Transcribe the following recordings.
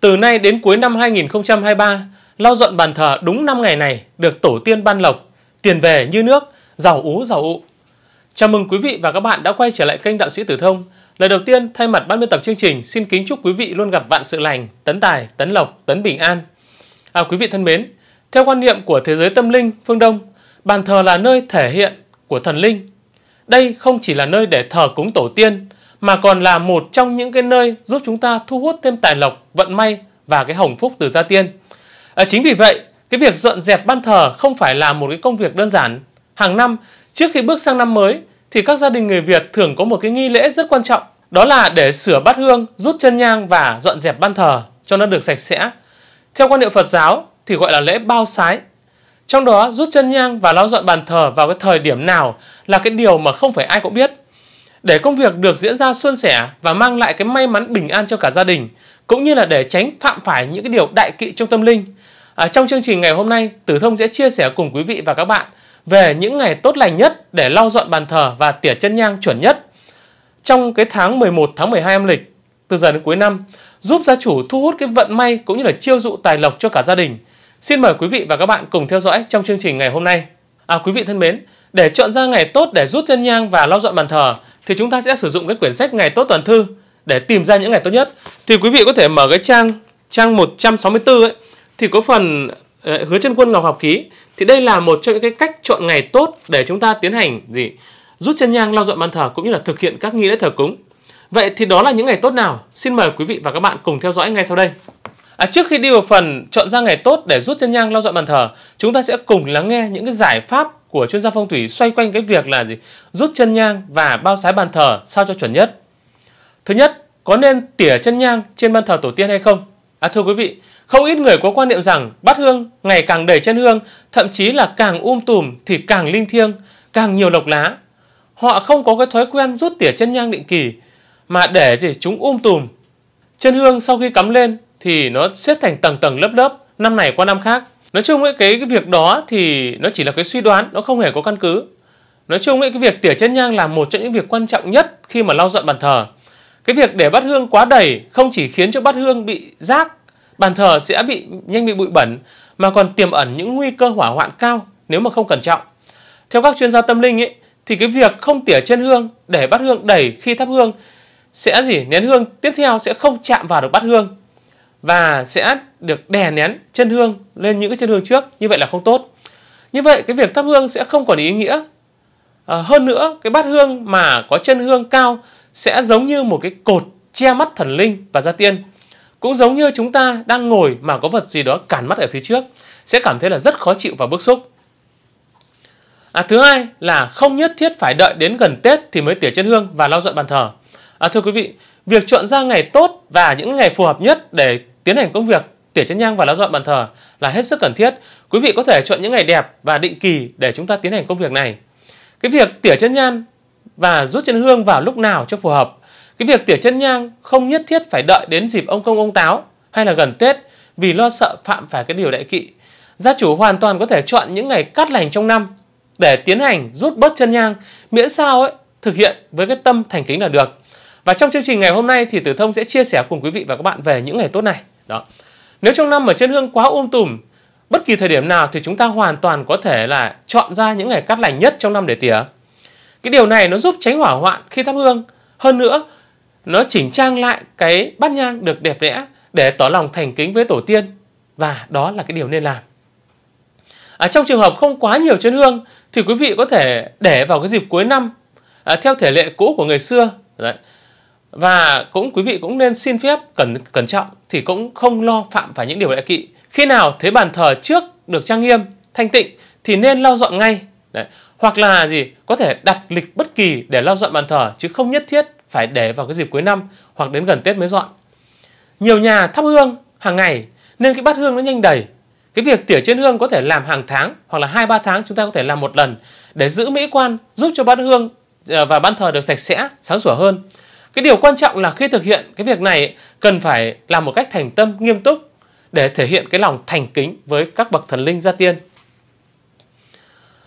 Từ nay đến cuối năm 2023, lau dọn bàn thờ đúng 5 ngày này được tổ tiên ban lộc, tiền về như nước, giàu ú giàu ụ. Chào mừng quý vị và các bạn đã quay trở lại kênh Đạo sĩ Tử Thông. Lời đầu tiên, thay mặt ban biên tập chương trình, xin kính chúc quý vị luôn gặp vạn sự lành, tấn tài, tấn lộc, tấn bình an. À, quý vị thân mến, theo quan niệm của thế giới tâm linh phương Đông, bàn thờ là nơi thể hiện của thần linh. Đây không chỉ là nơi để thờ cúng tổ tiên, mà còn là một trong những cái nơi giúp chúng ta thu hút thêm tài lộc, vận may và cái hồng phúc từ gia tiên. À, chính vì vậy, cái việc dọn dẹp ban thờ không phải là một cái công việc đơn giản. Hàng năm, trước khi bước sang năm mới, thì các gia đình người Việt thường có một cái nghi lễ rất quan trọng, đó là để sửa bát hương, rút chân nhang và dọn dẹp ban thờ cho nó được sạch sẽ. Theo quan niệm Phật giáo thì gọi là lễ bao sái. Trong đó, rút chân nhang và lau dọn bàn thờ vào cái thời điểm nào là cái điều mà không phải ai cũng biết để công việc được diễn ra suôn sẻ và mang lại cái may mắn bình an cho cả gia đình cũng như là để tránh phạm phải những cái điều đại kỵ trong tâm linh. À, trong chương trình ngày hôm nay, Tử Thông sẽ chia sẻ cùng quý vị và các bạn về những ngày tốt lành nhất để lau dọn bàn thờ và tỉa chân nhang chuẩn nhất. Trong cái tháng 11 tháng 12 âm lịch, từ giờ đến cuối năm, giúp gia chủ thu hút cái vận may cũng như là chiêu dụ tài lộc cho cả gia đình. Xin mời quý vị và các bạn cùng theo dõi trong chương trình ngày hôm nay. À quý vị thân mến, để chọn ra ngày tốt để rút chân nhang và lau dọn bàn thờ, thì chúng ta sẽ sử dụng cái quyển sách ngày tốt tuần thư để tìm ra những ngày tốt nhất. Thì quý vị có thể mở cái trang trang 164 ấy thì có phần uh, hứa chân quân ngọc học ký thì đây là một trong những cái cách chọn ngày tốt để chúng ta tiến hành gì rút chân nhang lau dọn bàn thờ cũng như là thực hiện các nghi lễ thờ cúng vậy thì đó là những ngày tốt nào xin mời quý vị và các bạn cùng theo dõi ngay sau đây à, trước khi đi vào phần chọn ra ngày tốt để rút chân nhang lau dọn bàn thờ chúng ta sẽ cùng lắng nghe những cái giải pháp của chuyên gia phong thủy xoay quanh cái việc là gì? Rút chân nhang và bao sái bàn thờ sao cho chuẩn nhất. Thứ nhất, có nên tỉa chân nhang trên bàn thờ tổ tiên hay không? À thưa quý vị, không ít người có quan niệm rằng bát hương ngày càng đầy chân hương, thậm chí là càng um tùm thì càng linh thiêng, càng nhiều lộc lá. Họ không có cái thói quen rút tỉa chân nhang định kỳ mà để gì chúng um tùm. Chân hương sau khi cắm lên thì nó xếp thành tầng tầng lớp lớp, năm này qua năm khác nói chung ấy, cái cái việc đó thì nó chỉ là cái suy đoán nó không hề có căn cứ nói chung ấy, cái việc tỉa chân nhang là một trong những việc quan trọng nhất khi mà lau dọn bàn thờ cái việc để bát hương quá đầy không chỉ khiến cho bát hương bị rác bàn thờ sẽ bị nhanh bị bụi bẩn mà còn tiềm ẩn những nguy cơ hỏa hoạn cao nếu mà không cẩn trọng theo các chuyên gia tâm linh ấy thì cái việc không tỉa chân hương để bát hương đầy khi thắp hương sẽ gì nén hương tiếp theo sẽ không chạm vào được bát hương và sẽ được đè nén chân hương lên những cái chân hương trước như vậy là không tốt như vậy cái việc thắp hương sẽ không còn ý nghĩa à, hơn nữa cái bát hương mà có chân hương cao sẽ giống như một cái cột che mắt thần linh và gia tiên cũng giống như chúng ta đang ngồi mà có vật gì đó cản mắt ở phía trước sẽ cảm thấy là rất khó chịu và bức xúc à, thứ hai là không nhất thiết phải đợi đến gần tết thì mới tỉa chân hương và lau dọn bàn thờ à, thưa quý vị việc chọn ra ngày tốt và những ngày phù hợp nhất để Tiến hành công việc, tỉa chân nhang và lau dọn bàn thờ là hết sức cần thiết. Quý vị có thể chọn những ngày đẹp và định kỳ để chúng ta tiến hành công việc này. Cái việc tỉa chân nhang và rút chân hương vào lúc nào cho phù hợp. Cái việc tỉa chân nhang không nhất thiết phải đợi đến dịp ông công ông táo hay là gần Tết vì lo sợ phạm phải cái điều đại kỵ. Gia chủ hoàn toàn có thể chọn những ngày cắt lành trong năm để tiến hành rút bớt chân nhang miễn sao ấy thực hiện với cái tâm thành kính là được. Và trong chương trình ngày hôm nay thì Tử Thông sẽ chia sẻ cùng quý vị và các bạn về những ngày tốt này. Đó. Nếu trong năm mà trên hương quá um tùm, bất kỳ thời điểm nào thì chúng ta hoàn toàn có thể là chọn ra những ngày cắt lành nhất trong năm để tỉa. Cái điều này nó giúp tránh hỏa hoạn khi thắp hương. Hơn nữa, nó chỉnh trang lại cái bát nhang được đẹp đẽ để tỏ lòng thành kính với tổ tiên và đó là cái điều nên làm. À, trong trường hợp không quá nhiều chân hương thì quý vị có thể để vào cái dịp cuối năm à, theo thể lệ cũ của người xưa Đấy. và cũng quý vị cũng nên xin phép cẩn cẩn trọng thì cũng không lo phạm phải những điều đại kỵ. Khi nào thế bàn thờ trước được trang nghiêm, thanh tịnh thì nên lau dọn ngay. Đấy. Hoặc là gì? Có thể đặt lịch bất kỳ để lau dọn bàn thờ chứ không nhất thiết phải để vào cái dịp cuối năm hoặc đến gần Tết mới dọn. Nhiều nhà thắp hương hàng ngày nên cái bát hương nó nhanh đầy. Cái việc tỉa trên hương có thể làm hàng tháng hoặc là 2 3 tháng chúng ta có thể làm một lần để giữ mỹ quan, giúp cho bát hương ờ, và bàn thờ được sạch sẽ, sáng sủa hơn cái điều quan trọng là khi thực hiện cái việc này cần phải làm một cách thành tâm nghiêm túc để thể hiện cái lòng thành kính với các bậc thần linh gia tiên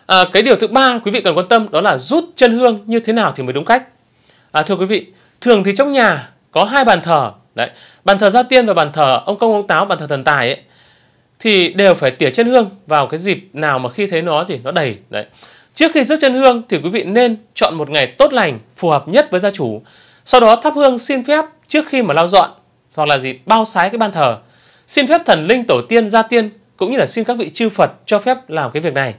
à, cái điều thứ ba quý vị cần quan tâm đó là rút chân hương như thế nào thì mới đúng cách à, thưa quý vị thường thì trong nhà có hai bàn thờ đấy bàn thờ gia tiên và bàn thờ ông công ông táo bàn thờ thần tài ấy thì đều phải tỉa chân hương vào cái dịp nào mà khi thấy nó thì nó đầy đấy trước khi rút chân hương thì quý vị nên chọn một ngày tốt lành phù hợp nhất với gia chủ sau đó thắp hương xin phép trước khi mà lau dọn hoặc là gì bao sái cái ban thờ. Xin phép thần linh tổ tiên gia tiên cũng như là xin các vị chư Phật cho phép làm cái việc này.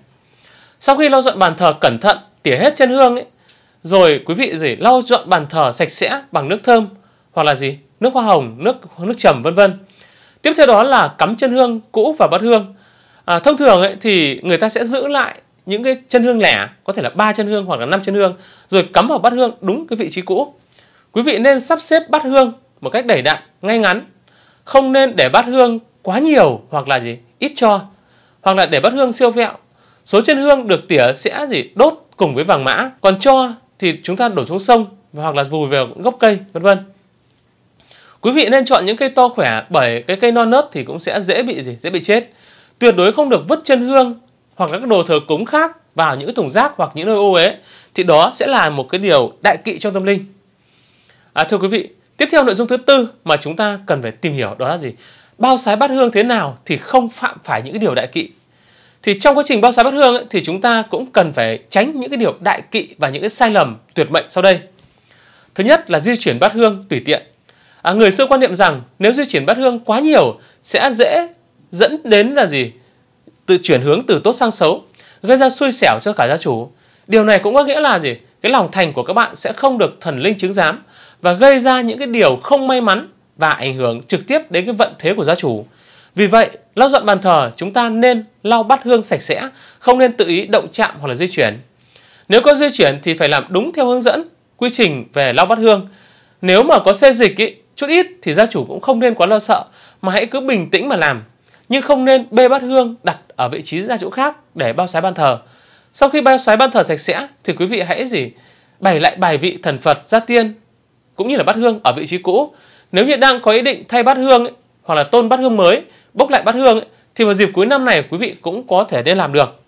Sau khi lau dọn bàn thờ cẩn thận, tỉa hết chân hương ấy, rồi quý vị gì lau dọn bàn thờ sạch sẽ bằng nước thơm hoặc là gì nước hoa hồng, nước nước trầm vân vân. Tiếp theo đó là cắm chân hương cũ và bát hương. À, thông thường ấy, thì người ta sẽ giữ lại những cái chân hương lẻ, có thể là ba chân hương hoặc là năm chân hương, rồi cắm vào bát hương đúng cái vị trí cũ. Quý vị nên sắp xếp bát hương một cách đầy đặn, ngay ngắn. Không nên để bát hương quá nhiều hoặc là gì ít cho. Hoặc là để bát hương siêu vẹo. Số trên hương được tỉa sẽ gì đốt cùng với vàng mã. Còn cho thì chúng ta đổ xuống sông hoặc là vùi vào gốc cây vân vân. Quý vị nên chọn những cây to khỏe bởi cái cây non nớt thì cũng sẽ dễ bị gì dễ bị chết. Tuyệt đối không được vứt chân hương hoặc là các đồ thờ cúng khác vào những thùng rác hoặc những nơi ô uế thì đó sẽ là một cái điều đại kỵ trong tâm linh. À, thưa quý vị, tiếp theo nội dung thứ tư mà chúng ta cần phải tìm hiểu đó là gì? Bao sái bát hương thế nào thì không phạm phải những cái điều đại kỵ. Thì trong quá trình bao sái bát hương ấy, thì chúng ta cũng cần phải tránh những cái điều đại kỵ và những cái sai lầm tuyệt mệnh sau đây. Thứ nhất là di chuyển bát hương tùy tiện. À, người xưa quan niệm rằng nếu di chuyển bát hương quá nhiều sẽ dễ dẫn đến là gì? Từ chuyển hướng từ tốt sang xấu, gây ra xui xẻo cho cả gia chủ. Điều này cũng có nghĩa là gì? Cái lòng thành của các bạn sẽ không được thần linh chứng giám và gây ra những cái điều không may mắn và ảnh hưởng trực tiếp đến cái vận thế của gia chủ. Vì vậy, lau dọn bàn thờ chúng ta nên lau bát hương sạch sẽ, không nên tự ý động chạm hoặc là di chuyển. Nếu có di chuyển thì phải làm đúng theo hướng dẫn, quy trình về lau bát hương. Nếu mà có xê dịch ý, chút ít thì gia chủ cũng không nên quá lo sợ mà hãy cứ bình tĩnh mà làm. Nhưng không nên bê bát hương đặt ở vị trí ra chỗ khác để bao xoáy bàn thờ. Sau khi bao xoáy bàn thờ sạch sẽ thì quý vị hãy gì bày lại bài vị thần Phật gia tiên cũng như là bát hương ở vị trí cũ. Nếu như đang có ý định thay bát hương hoặc là tôn bát hương mới, bốc lại bát hương thì vào dịp cuối năm này quý vị cũng có thể nên làm được.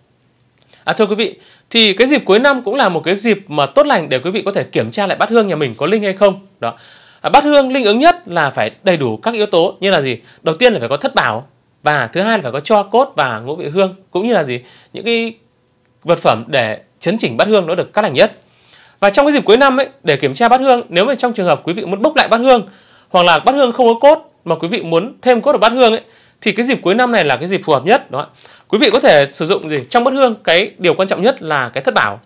À, thưa quý vị, thì cái dịp cuối năm cũng là một cái dịp mà tốt lành để quý vị có thể kiểm tra lại bát hương nhà mình có linh hay không. Đó. À, bát hương linh ứng nhất là phải đầy đủ các yếu tố như là gì? Đầu tiên là phải có thất bảo và thứ hai là phải có cho cốt và ngũ vị hương cũng như là gì? Những cái vật phẩm để chấn chỉnh bát hương nó được cắt lành nhất. Và trong cái dịp cuối năm ấy, để kiểm tra bát hương, nếu mà trong trường hợp quý vị muốn bốc lại bát hương hoặc là bát hương không có cốt mà quý vị muốn thêm cốt vào bát hương ấy thì cái dịp cuối năm này là cái dịp phù hợp nhất đó. Quý vị có thể sử dụng gì trong bát hương cái điều quan trọng nhất là cái thất bảo.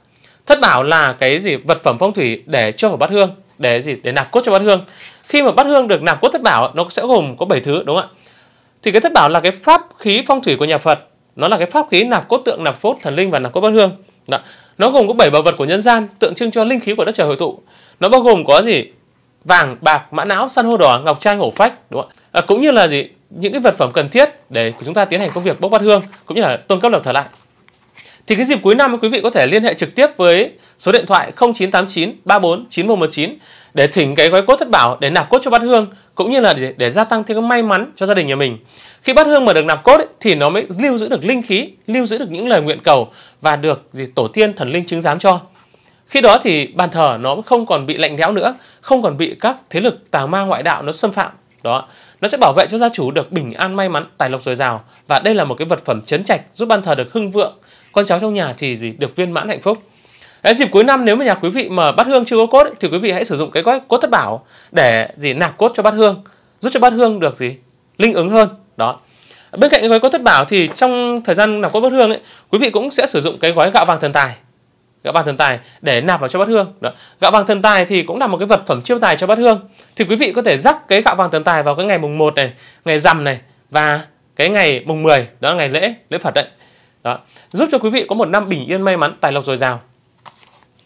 Thất bảo là cái gì vật phẩm phong thủy để cho vào bát hương, để gì để nạp cốt cho bát hương. Khi mà bát hương được nạp cốt thất bảo nó sẽ gồm có 7 thứ đúng không ạ? Thì cái thất bảo là cái pháp khí phong thủy của nhà Phật, nó là cái pháp khí nạp cốt tượng, nạp cốt thần linh và nạp cốt bát hương. Đó. Nó gồm có 7 bảo vật của nhân gian, tượng trưng cho linh khí của đất trời hội tụ. Nó bao gồm có gì? Vàng, bạc, mã não, san hô đỏ, ngọc trai, hổ phách, đúng không ạ? À, cũng như là gì? Những cái vật phẩm cần thiết để chúng ta tiến hành công việc bốc bát hương cũng như là tôn cấp lập thờ lại. Thì cái dịp cuối năm quý vị có thể liên hệ trực tiếp với số điện thoại 0989 34 9119 để thỉnh cái gói cốt thất bảo để nạp cốt cho bát hương cũng như là để, để gia tăng thêm cái may mắn cho gia đình nhà mình. Khi bát hương mà được nạp cốt ấy, thì nó mới lưu giữ được linh khí, lưu giữ được những lời nguyện cầu và được tổ tiên thần linh chứng giám cho. Khi đó thì bàn thờ nó không còn bị lạnh lẽo nữa, không còn bị các thế lực tà ma ngoại đạo nó xâm phạm. Đó, nó sẽ bảo vệ cho gia chủ được bình an may mắn, tài lộc dồi dào và đây là một cái vật phẩm chấn trạch giúp bàn thờ được hưng vượng, con cháu trong nhà thì gì được viên mãn hạnh phúc. Đấy, dịp cuối năm nếu mà nhà quý vị mà bát hương chưa có cốt ấy, thì quý vị hãy sử dụng cái gói cốt thất bảo để gì nạp cốt cho bát hương, giúp cho bát hương được gì linh ứng hơn. Đó, Bên cạnh gói cốt thất bảo thì trong thời gian nạp cốt bát hương ấy, quý vị cũng sẽ sử dụng cái gói gạo vàng thần tài. Gạo vàng thần tài để nạp vào cho bát hương. Đó. Gạo vàng thần tài thì cũng là một cái vật phẩm chiêu tài cho bát hương. Thì quý vị có thể rắc cái gạo vàng thần tài vào cái ngày mùng 1 này, ngày rằm này và cái ngày mùng 10 đó là ngày lễ, lễ Phật đấy. Đó. Giúp cho quý vị có một năm bình yên may mắn, tài lộc dồi dào.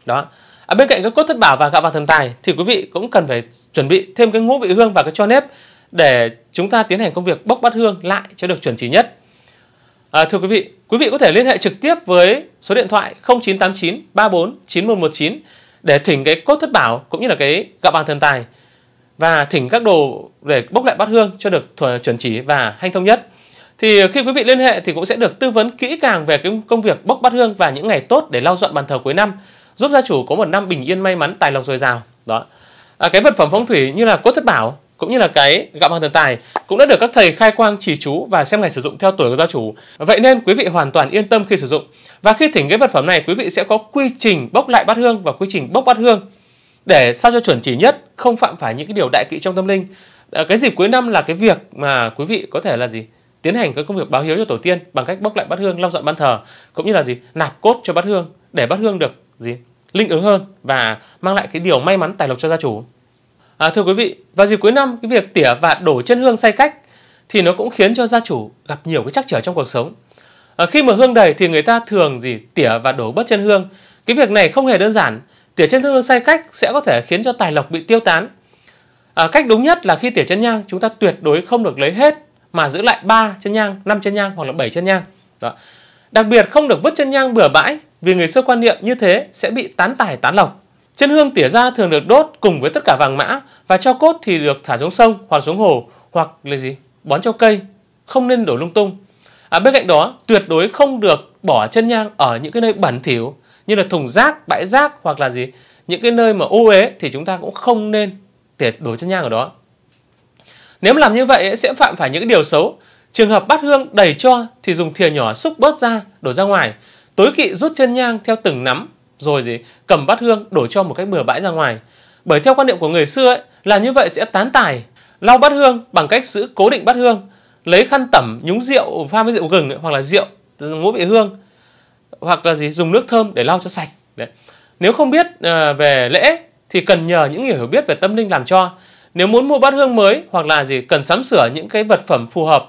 Đó. À, bên cạnh các cốt thất bảo và gạo vàng thần tài thì quý vị cũng cần phải chuẩn bị thêm cái ngũ vị hương và cái cho nếp để chúng ta tiến hành công việc bốc bát hương lại cho được chuẩn chỉ nhất. À, thưa quý vị, quý vị có thể liên hệ trực tiếp với số điện thoại 0989 34 9119 để thỉnh cái cốt thất bảo cũng như là cái gạo bằng thần tài và thỉnh các đồ để bốc lại bát hương cho được chuẩn chỉ và hanh thông nhất. Thì khi quý vị liên hệ thì cũng sẽ được tư vấn kỹ càng về cái công việc bốc bát hương và những ngày tốt để lau dọn bàn thờ cuối năm, giúp gia chủ có một năm bình yên may mắn, tài lộc dồi dào. Đó. À, cái vật phẩm phong thủy như là cốt thất bảo cũng như là cái gạo bằng thần tài cũng đã được các thầy khai quang chỉ chú và xem ngày sử dụng theo tuổi của gia chủ. Vậy nên quý vị hoàn toàn yên tâm khi sử dụng. Và khi thỉnh cái vật phẩm này quý vị sẽ có quy trình bốc lại bát hương và quy trình bốc bát hương để sao cho chuẩn chỉ nhất, không phạm phải những cái điều đại kỵ trong tâm linh. À, cái dịp cuối năm là cái việc mà quý vị có thể là gì? tiến hành cái công việc báo hiếu cho tổ tiên bằng cách bốc lại bát hương lau dọn ban thờ cũng như là gì nạp cốt cho bát hương để bát hương được gì linh ứng hơn và mang lại cái điều may mắn tài lộc cho gia chủ À, thưa quý vị, vào dịp cuối năm, cái việc tỉa và đổ chân hương sai cách thì nó cũng khiến cho gia chủ gặp nhiều cái trắc trở trong cuộc sống. À, khi mà hương đầy thì người ta thường gì tỉa và đổ bớt chân hương. Cái việc này không hề đơn giản. Tỉa chân hương sai cách sẽ có thể khiến cho tài lộc bị tiêu tán. À, cách đúng nhất là khi tỉa chân nhang, chúng ta tuyệt đối không được lấy hết mà giữ lại 3 chân nhang, 5 chân nhang hoặc là 7 chân nhang. Đó. Đặc biệt không được vứt chân nhang bừa bãi vì người xưa quan niệm như thế sẽ bị tán tài tán lộc. Chân hương tỉa ra thường được đốt cùng với tất cả vàng mã và cho cốt thì được thả xuống sông hoặc xuống hồ hoặc là gì? Bón cho cây, không nên đổ lung tung. À, bên cạnh đó, tuyệt đối không được bỏ chân nhang ở những cái nơi bẩn thỉu như là thùng rác, bãi rác hoặc là gì? Những cái nơi mà ô uế thì chúng ta cũng không nên tỉa đổ chân nhang ở đó. Nếu làm như vậy sẽ phạm phải những điều xấu. Trường hợp bát hương đầy cho thì dùng thìa nhỏ xúc bớt ra, đổ ra ngoài. Tối kỵ rút chân nhang theo từng nắm rồi gì cầm bát hương đổ cho một cách bừa bãi ra ngoài bởi theo quan niệm của người xưa ấy, là như vậy sẽ tán tài lau bát hương bằng cách giữ cố định bát hương lấy khăn tẩm nhúng rượu pha với rượu gừng ấy, hoặc là rượu ngũ vị hương hoặc là gì dùng nước thơm để lau cho sạch Đấy. nếu không biết uh, về lễ thì cần nhờ những người hiểu biết về tâm linh làm cho nếu muốn mua bát hương mới hoặc là gì cần sắm sửa những cái vật phẩm phù hợp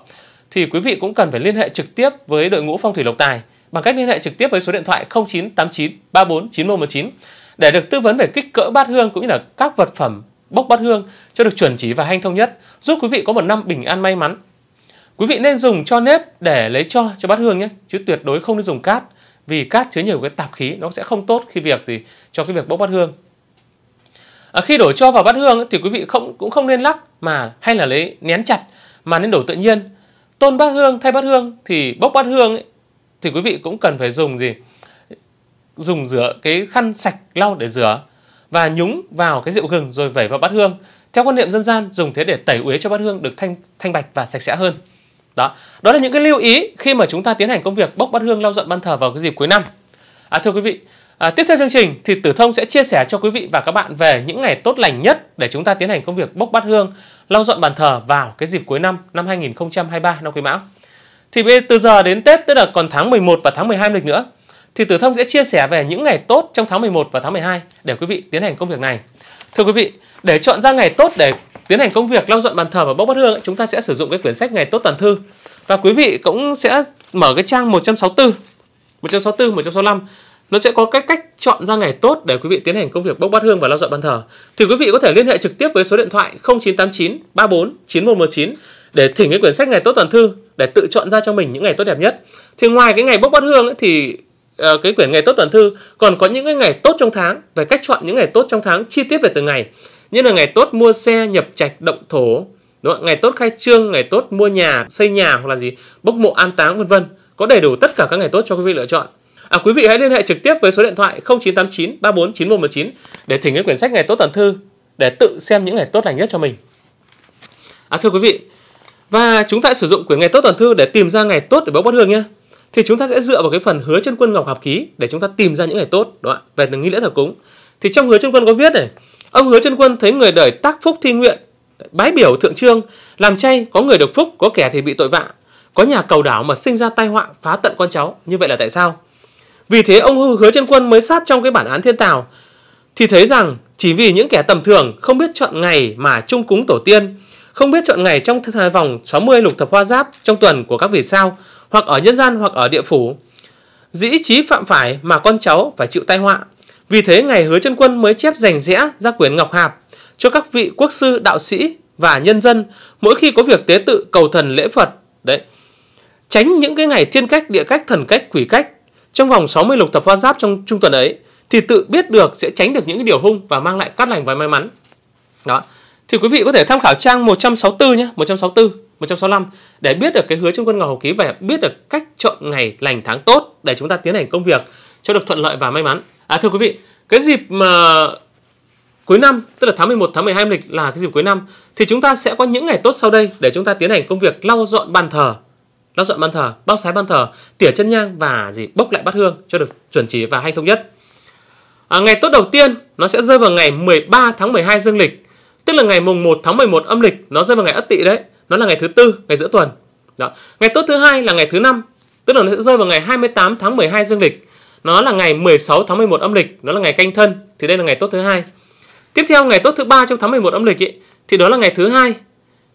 thì quý vị cũng cần phải liên hệ trực tiếp với đội ngũ phong thủy lộc tài bằng cách liên hệ trực tiếp với số điện thoại 0989 34 9119 để được tư vấn về kích cỡ bát hương cũng như là các vật phẩm bốc bát hương cho được chuẩn chỉ và hanh thông nhất, giúp quý vị có một năm bình an may mắn. Quý vị nên dùng cho nếp để lấy cho cho bát hương nhé, chứ tuyệt đối không nên dùng cát vì cát chứa nhiều cái tạp khí nó sẽ không tốt khi việc thì cho cái việc bốc bát hương. À, khi đổ cho vào bát hương thì quý vị không cũng không nên lắc mà hay là lấy nén chặt mà nên đổ tự nhiên. Tôn bát hương thay bát hương thì bốc bát hương thì quý vị cũng cần phải dùng gì dùng rửa cái khăn sạch lau để rửa và nhúng vào cái rượu gừng rồi vẩy vào bát hương theo quan niệm dân gian dùng thế để tẩy uế cho bát hương được thanh thanh bạch và sạch sẽ hơn đó đó là những cái lưu ý khi mà chúng ta tiến hành công việc bốc bát hương lau dọn ban thờ vào cái dịp cuối năm à, thưa quý vị à, tiếp theo chương trình thì tử thông sẽ chia sẻ cho quý vị và các bạn về những ngày tốt lành nhất để chúng ta tiến hành công việc bốc bát hương lau dọn bàn thờ vào cái dịp cuối năm năm 2023 năm quý mão thì từ giờ đến Tết tức là còn tháng 11 và tháng 12 lịch nữa thì Tử Thông sẽ chia sẻ về những ngày tốt trong tháng 11 và tháng 12 để quý vị tiến hành công việc này. Thưa quý vị, để chọn ra ngày tốt để tiến hành công việc lau dọn bàn thờ và bốc bát hương, chúng ta sẽ sử dụng cái quyển sách ngày tốt toàn thư. Và quý vị cũng sẽ mở cái trang 164, 164, 165 nó sẽ có cách cách chọn ra ngày tốt để quý vị tiến hành công việc bốc bát hương và lau dọn bàn thờ. Thì quý vị có thể liên hệ trực tiếp với số điện thoại 0989 34 9119 để thỉnh cái quyển sách ngày tốt tuần thư để tự chọn ra cho mình những ngày tốt đẹp nhất thì ngoài cái ngày bốc bát hương ấy, thì uh, cái quyển ngày tốt tuần thư còn có những cái ngày tốt trong tháng về cách chọn những ngày tốt trong tháng chi tiết về từng ngày như là ngày tốt mua xe nhập trạch động thổ đúng không? ngày tốt khai trương ngày tốt mua nhà xây nhà hoặc là gì bốc mộ an táng vân vân có đầy đủ tất cả các ngày tốt cho quý vị lựa chọn À, quý vị hãy liên hệ trực tiếp với số điện thoại 0989 34 9119 để thỉnh cái quyển sách ngày tốt tuần thư để tự xem những ngày tốt lành nhất cho mình. À, thưa quý vị, và chúng ta sử dụng quyển ngày tốt tuần thư để tìm ra ngày tốt để báo bát hương nhé. Thì chúng ta sẽ dựa vào cái phần hứa chân quân ngọc hợp ký để chúng ta tìm ra những ngày tốt đó về từng nghi lễ thờ cúng. Thì trong hứa chân quân có viết này, ông hứa chân quân thấy người đời tác phúc thi nguyện, bái biểu thượng trương, làm chay có người được phúc, có kẻ thì bị tội vạ, có nhà cầu đảo mà sinh ra tai họa phá tận con cháu. Như vậy là tại sao? Vì thế ông hứa chân quân mới sát trong cái bản án thiên tào thì thấy rằng chỉ vì những kẻ tầm thường không biết chọn ngày mà chung cúng tổ tiên không biết chọn ngày trong thời vòng 60 lục thập hoa giáp trong tuần của các vì sao, hoặc ở nhân gian hoặc ở địa phủ. Dĩ trí phạm phải mà con cháu phải chịu tai họa. Vì thế ngày hứa chân quân mới chép rành rẽ ra quyển Ngọc Hạp cho các vị quốc sư, đạo sĩ và nhân dân mỗi khi có việc tế tự cầu thần lễ Phật. Đấy. Tránh những cái ngày thiên cách, địa cách, thần cách, quỷ cách trong vòng 60 lục thập hoa giáp trong trung tuần ấy thì tự biết được sẽ tránh được những điều hung và mang lại cát lành và may mắn. Đó thì quý vị có thể tham khảo trang 164 nhé, 164, 165 để biết được cái hứa trong quân ngọc hồng ký và biết được cách chọn ngày lành tháng tốt để chúng ta tiến hành công việc cho được thuận lợi và may mắn. À thưa quý vị, cái dịp mà cuối năm, tức là tháng 11, tháng 12 lịch là cái dịp cuối năm thì chúng ta sẽ có những ngày tốt sau đây để chúng ta tiến hành công việc lau dọn bàn thờ, lau dọn bàn thờ, bao sái bàn thờ, tỉa chân nhang và gì bốc lại bát hương cho được chuẩn chỉ và hanh thông nhất. À, ngày tốt đầu tiên nó sẽ rơi vào ngày 13 tháng 12 dương lịch tức là ngày mùng 1 tháng 11 âm lịch nó rơi vào ngày Ất Tỵ đấy, nó là ngày thứ tư, ngày giữa tuần. Đó. Ngày tốt thứ hai là ngày thứ năm, tức là nó sẽ rơi vào ngày 28 tháng 12 dương lịch. Nó là ngày 16 tháng 11 âm lịch, nó là ngày canh thân, thì đây là ngày tốt thứ hai. Tiếp theo ngày tốt thứ ba trong tháng 11 âm lịch ấy, thì đó là ngày thứ hai,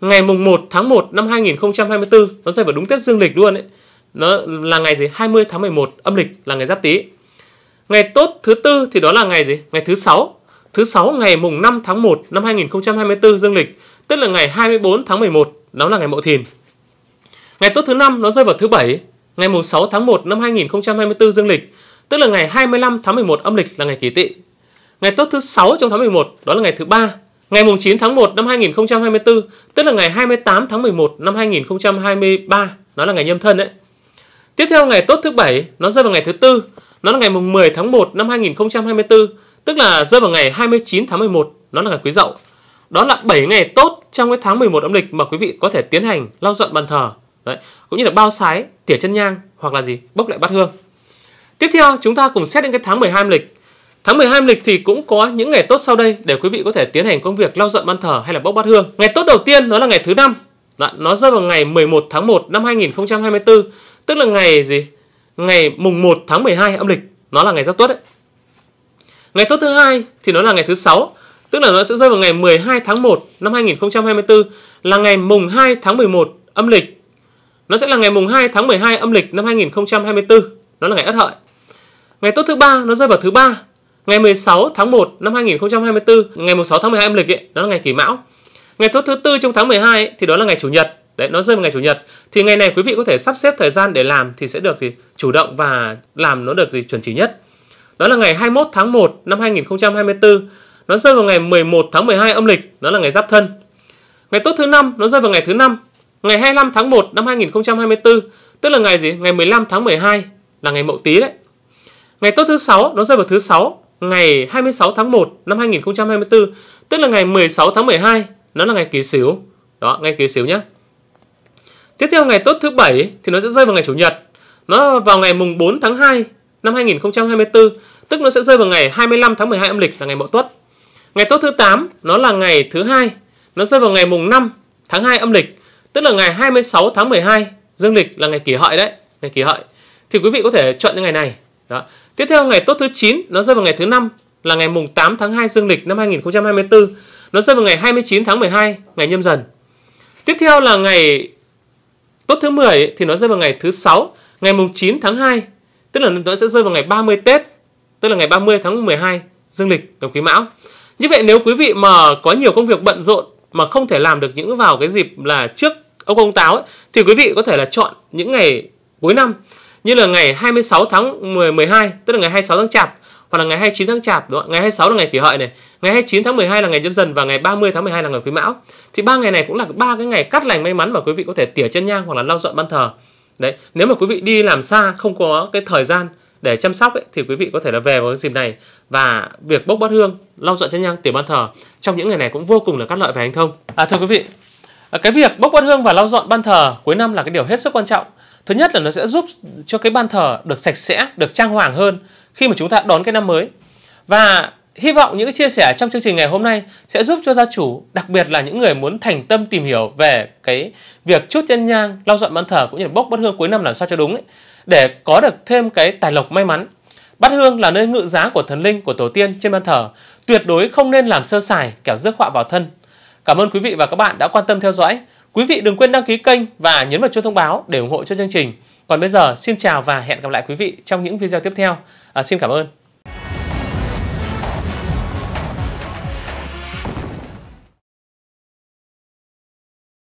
ngày mùng 1 tháng 1 năm 2024, nó rơi vào đúng Tết dương lịch luôn ấy. Nó là ngày gì? 20 tháng 11 âm lịch là ngày Giáp Tý. Ngày tốt thứ tư thì đó là ngày gì? Ngày thứ sáu thứ sáu ngày mùng 5 tháng 1 năm 2024 dương lịch, tức là ngày 24 tháng 11, đó là ngày Mậu Thìn. Ngày tốt thứ năm nó rơi vào thứ bảy, ngày mùng 6 tháng 1 năm 2024 dương lịch, tức là ngày 25 tháng 11 âm lịch là ngày Kỷ Tỵ. Ngày tốt thứ sáu trong tháng 11 đó là ngày thứ ba, ngày mùng 9 tháng 1 năm 2024, tức là ngày 28 tháng 11 năm 2023, đó là ngày Nhâm Thân đấy. Tiếp theo ngày tốt thứ bảy nó rơi vào ngày thứ tư, nó là ngày mùng 10 tháng 1 năm 2024, tức là rơi vào ngày 29 tháng 11, nó là ngày Quý Dậu. Đó là 7 ngày tốt trong cái tháng 11 âm lịch mà quý vị có thể tiến hành lau dọn bàn thờ. Đấy, cũng như là bao sái, tỉa chân nhang hoặc là gì, bốc lại bát hương. Tiếp theo, chúng ta cùng xét đến cái tháng 12 âm lịch. Tháng 12 âm lịch thì cũng có những ngày tốt sau đây để quý vị có thể tiến hành công việc lau dọn bàn thờ hay là bốc bát hương. Ngày tốt đầu tiên nó là ngày thứ năm. Đó, nó rơi vào ngày 11 tháng 1 năm 2024, tức là ngày gì? Ngày mùng 1 tháng 12 âm lịch, nó là ngày giáp tuất đấy. Ngày tốt thứ hai thì nó là ngày thứ sáu, tức là nó sẽ rơi vào ngày 12 tháng 1 năm 2024 là ngày mùng 2 tháng 11 âm lịch. Nó sẽ là ngày mùng 2 tháng 12 âm lịch năm 2024, nó là ngày Ất Hợi. Ngày tốt thứ ba nó rơi vào thứ ba, ngày 16 tháng 1 năm 2024, ngày mùng 16 tháng 12 âm lịch ấy, đó là ngày Kỷ Mão. Ngày tốt thứ tư trong tháng 12 ấy, thì đó là ngày chủ nhật. Đấy, nó rơi vào ngày chủ nhật. Thì ngày này quý vị có thể sắp xếp thời gian để làm thì sẽ được gì chủ động và làm nó được gì chuẩn chỉ nhất đó là ngày 21 tháng 1 năm 2024. Nó rơi vào ngày 11 tháng 12 âm lịch, đó là ngày Giáp Thân. Ngày tốt thứ năm nó rơi vào ngày thứ năm, ngày 25 tháng 1 năm 2024, tức là ngày gì? Ngày 15 tháng 12 là ngày Mậu Tý đấy. Ngày tốt thứ sáu nó rơi vào thứ sáu, ngày 26 tháng 1 năm 2024, tức là ngày 16 tháng 12, nó là ngày Kỷ Sửu. Đó, ngày Kỷ Sửu nhé. Tiếp theo ngày tốt thứ bảy thì nó sẽ rơi vào ngày chủ nhật. Nó vào ngày mùng 4 tháng 2 năm 2024, tức nó sẽ rơi vào ngày 25 tháng 12 âm lịch là ngày Mậu Tuất. Ngày tốt thứ 8 nó là ngày thứ hai, nó rơi vào ngày mùng 5 tháng 2 âm lịch, tức là ngày 26 tháng 12 dương lịch là ngày kỷ hợi đấy, ngày kỷ hợi. Thì quý vị có thể chọn những ngày này. Đó. Tiếp theo ngày tốt thứ 9 nó rơi vào ngày thứ năm là ngày mùng 8 tháng 2 dương lịch năm 2024. Nó rơi vào ngày 29 tháng 12 ngày nhâm dần. Tiếp theo là ngày tốt thứ 10 thì nó rơi vào ngày thứ sáu ngày mùng 9 tháng 2 tức là nó sẽ rơi vào ngày 30 Tết, tức là ngày 30 tháng 12 dương lịch đồng quý mão. Như vậy nếu quý vị mà có nhiều công việc bận rộn mà không thể làm được những vào cái dịp là trước ông công táo ấy, thì quý vị có thể là chọn những ngày cuối năm như là ngày 26 tháng 10 12 tức là ngày 26 tháng Chạp hoặc là ngày 29 tháng Chạp đúng không? Ngày 26 là ngày Kỷ Hợi này, ngày 29 tháng 12 là ngày Nhâm Dần và ngày 30 tháng 12 là ngày Quý Mão. Thì ba ngày này cũng là ba cái ngày cắt lành may mắn mà quý vị có thể tỉa chân nhang hoặc là lau dọn ban thờ đấy nếu mà quý vị đi làm xa không có cái thời gian để chăm sóc ấy, thì quý vị có thể là về vào dịp này và việc bốc bát hương lau dọn chân nhang tiểu ban thờ trong những ngày này cũng vô cùng là cắt lợi về anh thông à, thưa quý vị à, cái việc bốc bát hương và lau dọn ban thờ cuối năm là cái điều hết sức quan trọng thứ nhất là nó sẽ giúp cho cái ban thờ được sạch sẽ được trang hoàng hơn khi mà chúng ta đón cái năm mới và Hy vọng những chia sẻ trong chương trình ngày hôm nay sẽ giúp cho gia chủ, đặc biệt là những người muốn thành tâm tìm hiểu về cái việc chút nhân nhang, lau dọn bàn thờ cũng như bốc bát hương cuối năm làm sao cho đúng ấy, để có được thêm cái tài lộc may mắn. Bát hương là nơi ngự giá của thần linh của tổ tiên trên bàn thờ, tuyệt đối không nên làm sơ sài kẻo rước họa vào thân. Cảm ơn quý vị và các bạn đã quan tâm theo dõi. Quý vị đừng quên đăng ký kênh và nhấn vào chuông thông báo để ủng hộ cho chương trình. Còn bây giờ xin chào và hẹn gặp lại quý vị trong những video tiếp theo. À, xin cảm ơn.